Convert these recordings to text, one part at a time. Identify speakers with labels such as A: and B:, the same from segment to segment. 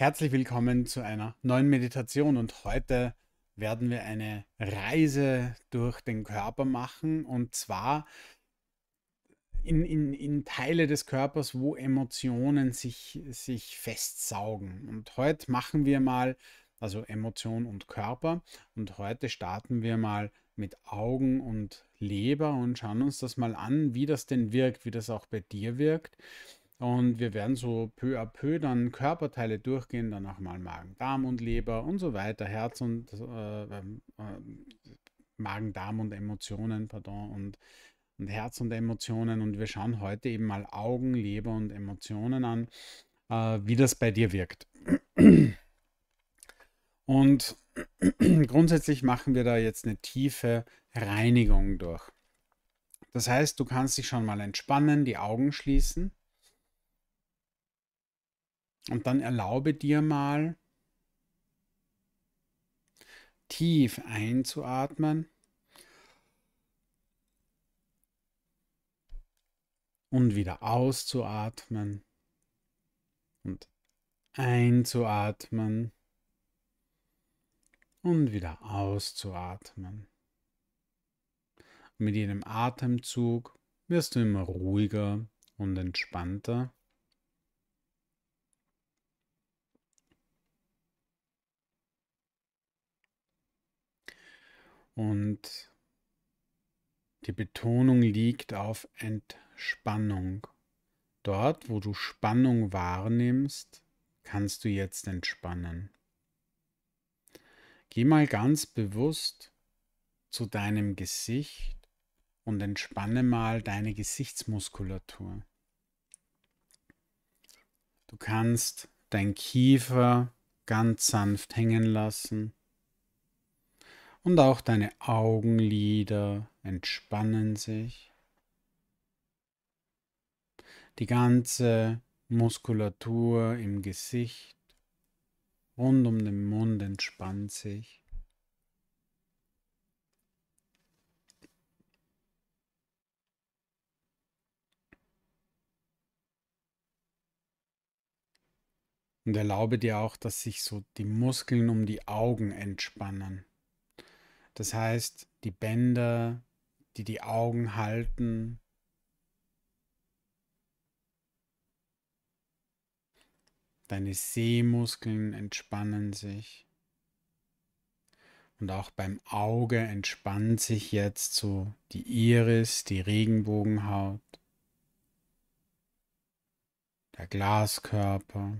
A: Herzlich willkommen zu einer neuen Meditation und heute werden wir eine Reise durch den Körper machen und zwar in, in, in Teile des Körpers, wo Emotionen sich, sich festsaugen. Und heute machen wir mal, also Emotion und Körper, und heute starten wir mal mit Augen und Leber und schauen uns das mal an, wie das denn wirkt, wie das auch bei dir wirkt. Und wir werden so peu à peu dann Körperteile durchgehen, danach mal Magen, Darm und Leber und so weiter, Herz und äh, ähm, äh, Magen, Darm und Emotionen, pardon, und, und Herz und Emotionen. Und wir schauen heute eben mal Augen, Leber und Emotionen an, äh, wie das bei dir wirkt. Und grundsätzlich machen wir da jetzt eine tiefe Reinigung durch. Das heißt, du kannst dich schon mal entspannen, die Augen schließen und dann erlaube dir mal tief einzuatmen und wieder auszuatmen und einzuatmen und wieder auszuatmen. Und mit jedem Atemzug wirst du immer ruhiger und entspannter. Und die Betonung liegt auf Entspannung. Dort, wo du Spannung wahrnimmst, kannst du jetzt entspannen. Geh mal ganz bewusst zu deinem Gesicht und entspanne mal deine Gesichtsmuskulatur. Du kannst dein Kiefer ganz sanft hängen lassen und auch deine Augenlider entspannen sich. Die ganze Muskulatur im Gesicht rund um den Mund entspannt sich. Und erlaube dir auch, dass sich so die Muskeln um die Augen entspannen. Das heißt, die Bänder, die die Augen halten, deine Sehmuskeln entspannen sich. Und auch beim Auge entspannt sich jetzt so die Iris, die Regenbogenhaut, der Glaskörper.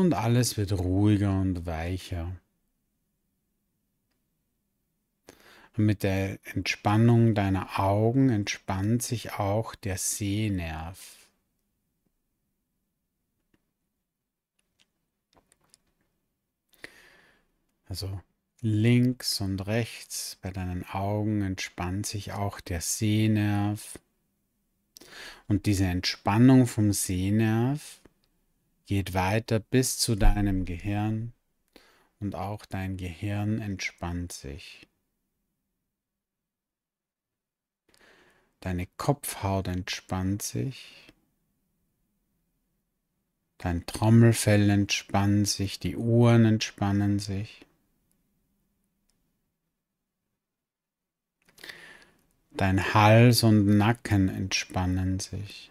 A: und alles wird ruhiger und weicher. Und mit der Entspannung deiner Augen entspannt sich auch der Sehnerv. Also links und rechts bei deinen Augen entspannt sich auch der Sehnerv. Und diese Entspannung vom Sehnerv geht weiter bis zu deinem Gehirn und auch dein Gehirn entspannt sich. Deine Kopfhaut entspannt sich. Dein Trommelfell entspannt sich, die Uhren entspannen sich. Dein Hals und Nacken entspannen sich.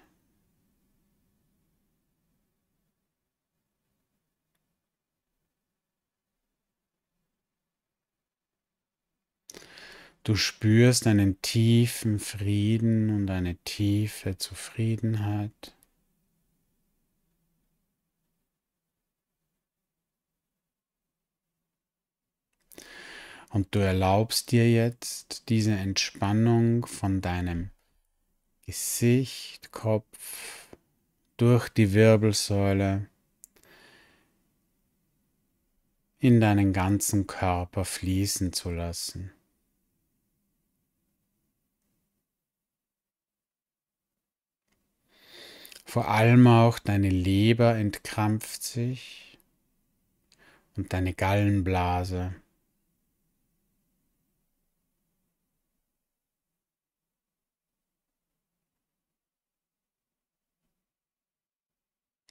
A: Du spürst einen tiefen Frieden und eine tiefe Zufriedenheit. Und du erlaubst dir jetzt diese Entspannung von deinem Gesicht, Kopf, durch die Wirbelsäule in deinen ganzen Körper fließen zu lassen. Vor allem auch deine Leber entkrampft sich und deine Gallenblase.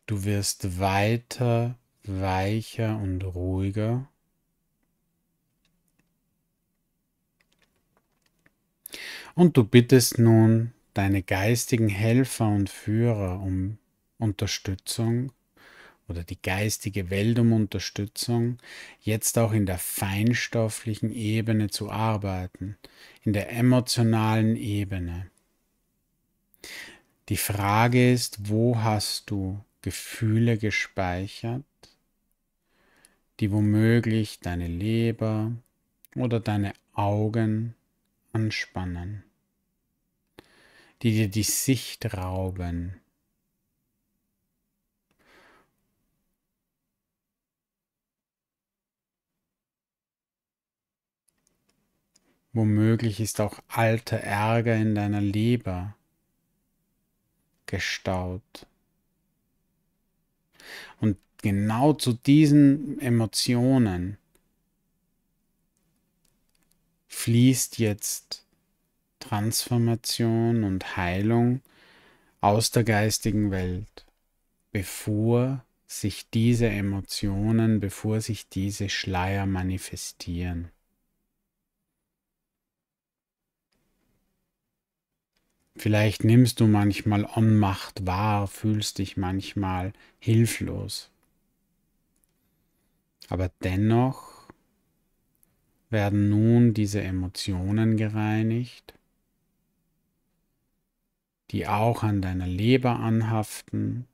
A: Du wirst weiter, weicher und ruhiger. Und du bittest nun deine geistigen Helfer und Führer um Unterstützung oder die geistige Welt um Unterstützung, jetzt auch in der feinstofflichen Ebene zu arbeiten, in der emotionalen Ebene. Die Frage ist, wo hast du Gefühle gespeichert, die womöglich deine Leber oder deine Augen anspannen? die dir die Sicht rauben. Womöglich ist auch alter Ärger in deiner Leber gestaut. Und genau zu diesen Emotionen fließt jetzt Transformation und Heilung aus der geistigen Welt, bevor sich diese Emotionen, bevor sich diese Schleier manifestieren. Vielleicht nimmst du manchmal Ohnmacht wahr, fühlst dich manchmal hilflos. Aber dennoch werden nun diese Emotionen gereinigt die auch an deiner Leber anhaften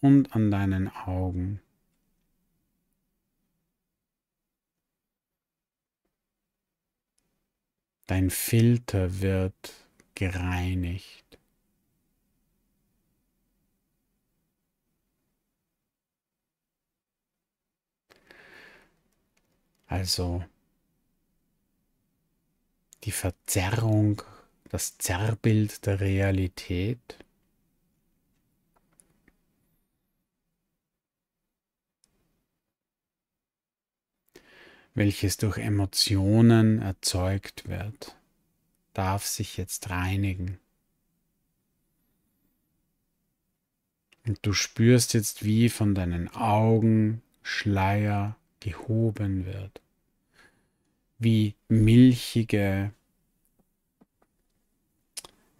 A: und an deinen Augen. Dein Filter wird gereinigt. Also die Verzerrung das Zerrbild der Realität. welches durch Emotionen erzeugt wird, darf sich jetzt reinigen. Und du spürst jetzt, wie von deinen Augen Schleier gehoben wird, wie milchige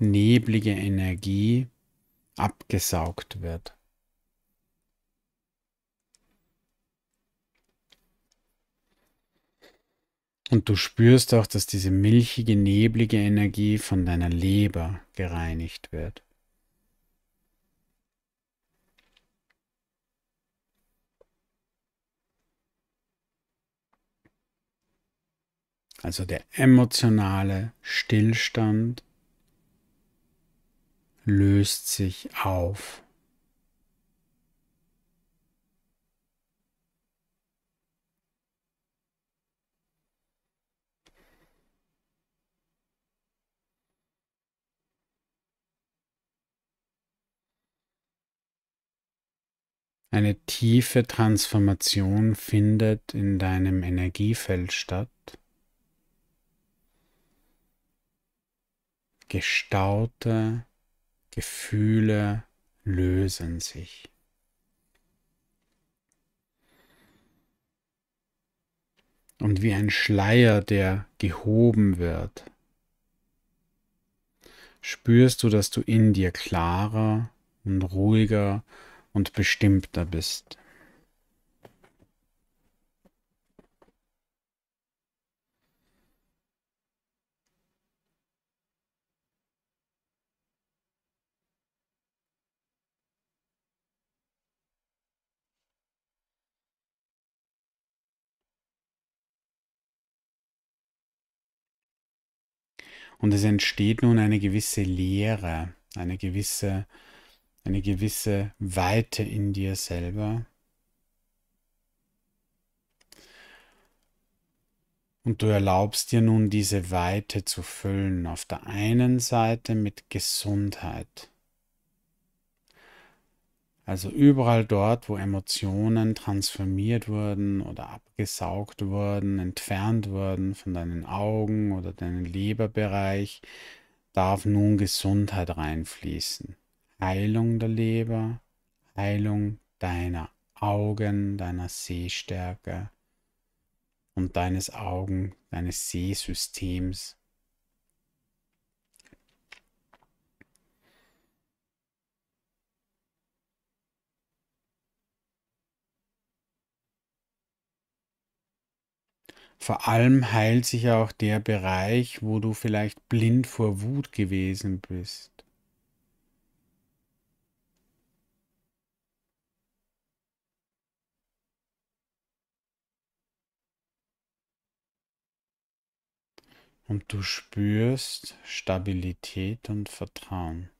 A: neblige Energie abgesaugt wird. Und du spürst auch, dass diese milchige, neblige Energie von deiner Leber gereinigt wird. Also der emotionale Stillstand löst sich auf. Eine tiefe Transformation findet in deinem Energiefeld statt. Gestaute Gefühle lösen sich. Und wie ein Schleier, der gehoben wird, spürst du, dass du in dir klarer und ruhiger und bestimmter bist. Und es entsteht nun eine gewisse Leere, eine gewisse, eine gewisse Weite in dir selber. Und du erlaubst dir nun diese Weite zu füllen, auf der einen Seite mit Gesundheit, also überall dort, wo Emotionen transformiert wurden oder abgesaugt wurden, entfernt wurden von deinen Augen oder deinem Leberbereich, darf nun Gesundheit reinfließen. Heilung der Leber, Heilung deiner Augen, deiner Sehstärke und deines Augen, deines Sehsystems. Vor allem heilt sich auch der Bereich, wo du vielleicht blind vor Wut gewesen bist. Und du spürst Stabilität und Vertrauen.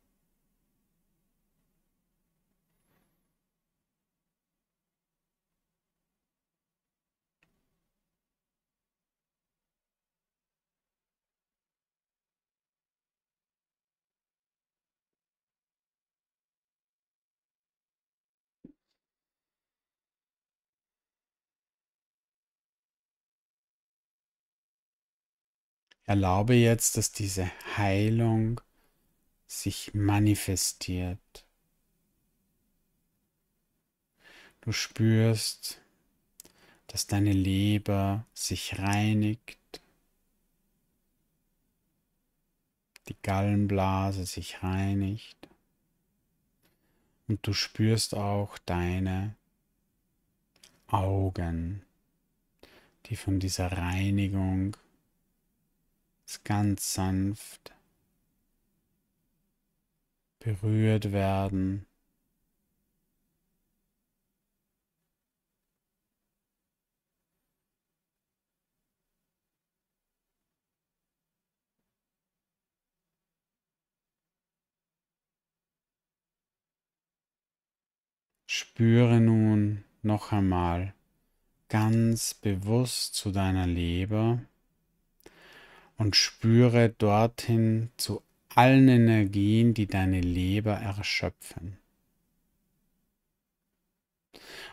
A: Erlaube jetzt, dass diese Heilung sich manifestiert. Du spürst, dass deine Leber sich reinigt, die Gallenblase sich reinigt und du spürst auch deine Augen, die von dieser Reinigung ist ganz sanft berührt werden. Spüre nun noch einmal ganz bewusst zu deiner Leber und spüre dorthin zu allen Energien, die deine Leber erschöpfen.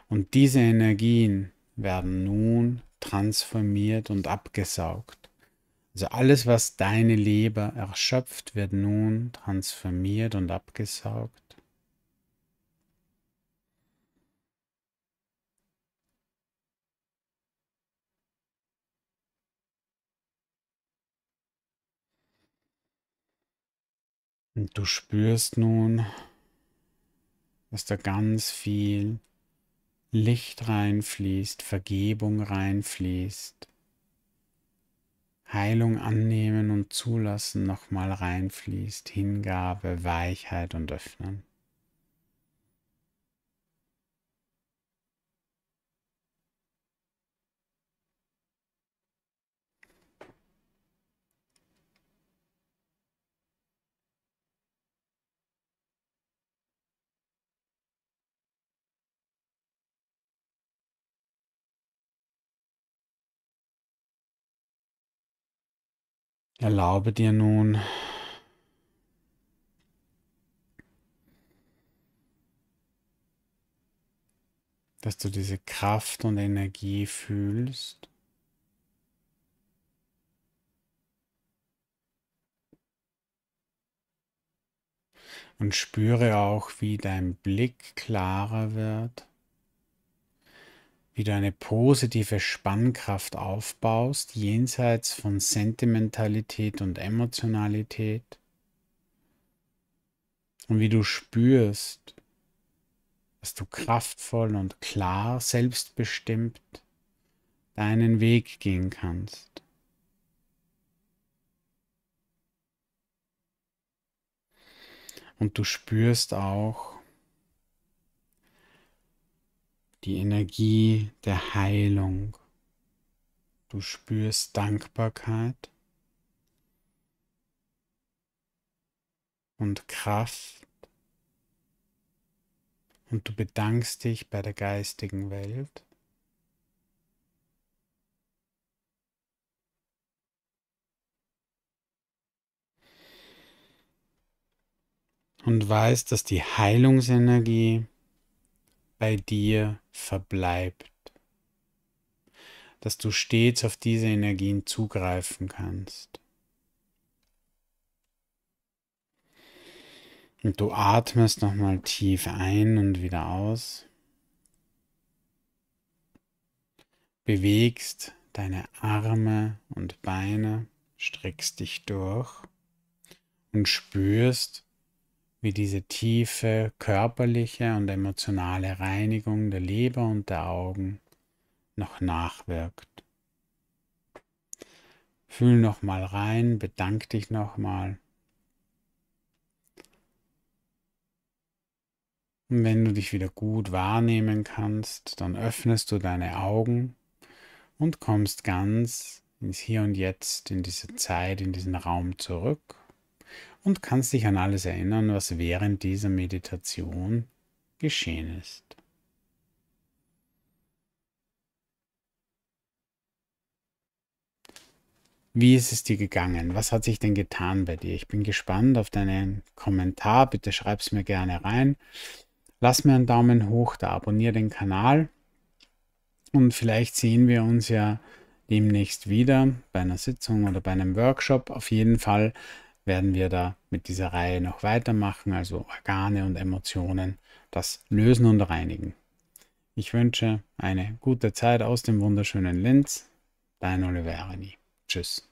A: Und diese Energien werden nun transformiert und abgesaugt. Also alles, was deine Leber erschöpft, wird nun transformiert und abgesaugt Und du spürst nun, dass da ganz viel Licht reinfließt, Vergebung reinfließt, Heilung annehmen und zulassen nochmal reinfließt, Hingabe, Weichheit und Öffnen. Erlaube dir nun, dass du diese Kraft und Energie fühlst. Und spüre auch, wie dein Blick klarer wird wie du eine positive Spannkraft aufbaust, jenseits von Sentimentalität und Emotionalität. Und wie du spürst, dass du kraftvoll und klar, selbstbestimmt deinen Weg gehen kannst. Und du spürst auch, die Energie der Heilung. Du spürst Dankbarkeit und Kraft und du bedankst dich bei der geistigen Welt. Und weißt, dass die Heilungsenergie bei dir verbleibt, dass du stets auf diese Energien zugreifen kannst. Und du atmest nochmal tief ein und wieder aus. Bewegst deine Arme und Beine, streckst dich durch und spürst, wie diese tiefe körperliche und emotionale Reinigung der Leber und der Augen noch nachwirkt. Fühl nochmal rein, bedank dich nochmal. Und wenn du dich wieder gut wahrnehmen kannst, dann öffnest du deine Augen und kommst ganz ins Hier und Jetzt, in diese Zeit, in diesen Raum zurück und kannst dich an alles erinnern, was während dieser Meditation geschehen ist. Wie ist es dir gegangen? Was hat sich denn getan bei dir? Ich bin gespannt auf deinen Kommentar. Bitte schreib es mir gerne rein. Lass mir einen Daumen hoch da, abonniere den Kanal und vielleicht sehen wir uns ja demnächst wieder bei einer Sitzung oder bei einem Workshop. Auf jeden Fall werden wir da mit dieser Reihe noch weitermachen, also Organe und Emotionen, das Lösen und Reinigen. Ich wünsche eine gute Zeit aus dem wunderschönen Linz. Dein Oliverini. Tschüss.